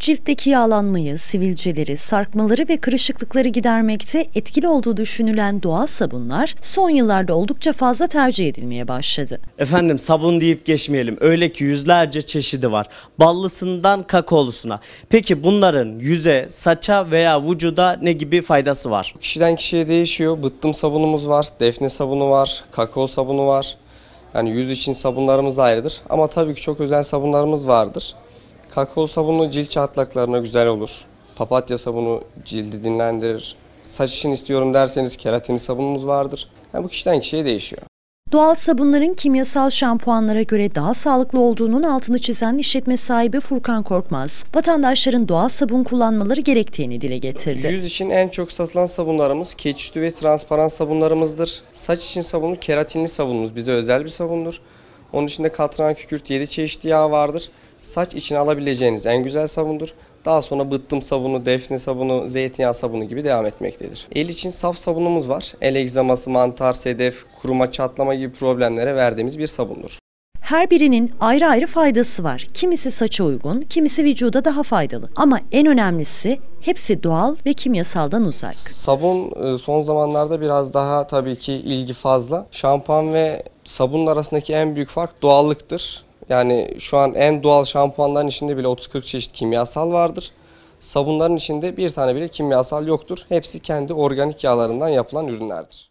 ciltteki yağlanmayı, sivilceleri, sarkmaları ve kırışıklıkları gidermekte etkili olduğu düşünülen doğal sabunlar son yıllarda oldukça fazla tercih edilmeye başladı. Efendim sabun deyip geçmeyelim. Öyle ki yüzlerce çeşidi var. Ballısından kakaolusuna. Peki bunların yüze, saça veya vücuda ne gibi faydası var? Kişiden kişiye değişiyor. Bıttım sabunumuz var, defne sabunu var, kakao sabunu var. Yani yüz için sabunlarımız ayrıdır. Ama tabii ki çok özel sabunlarımız vardır. Kakao sabunu cilt çatlaklarına güzel olur. Papatya sabunu cildi dinlendirir. Saç için istiyorum derseniz keratin sabunumuz vardır. Yani bu kişiden kişiye değişiyor. Doğal sabunların kimyasal şampuanlara göre daha sağlıklı olduğunun altını çizen işletme sahibi Furkan Korkmaz, vatandaşların doğal sabun kullanmaları gerektiğini dile getirdi. Yüz için en çok satılan sabunlarımız keçi ve transparan sabunlarımızdır. Saç için sabunu keratinli sabunumuz bize özel bir sabundur. Onun içinde katran kükürt yedi çeşit yağ vardır. Saç için alabileceğiniz en güzel sabundur. Daha sonra bıttım sabunu, defne sabunu, zeytinyağı sabunu gibi devam etmektedir. El için saf sabunumuz var. El egzaması, mantar, sedef, kuruma, çatlama gibi problemlere verdiğimiz bir sabundur. Her birinin ayrı ayrı faydası var. Kimisi saça uygun, kimisi vücuda daha faydalı. Ama en önemlisi hepsi doğal ve kimyasaldan uzak. Sabun e, son zamanlarda biraz daha tabii ki ilgi fazla. Şampuan ve sabunun arasındaki en büyük fark doğallıktır. Yani şu an en doğal şampuanların içinde bile 30-40 çeşit kimyasal vardır. Sabunların içinde bir tane bile kimyasal yoktur. Hepsi kendi organik yağlarından yapılan ürünlerdir.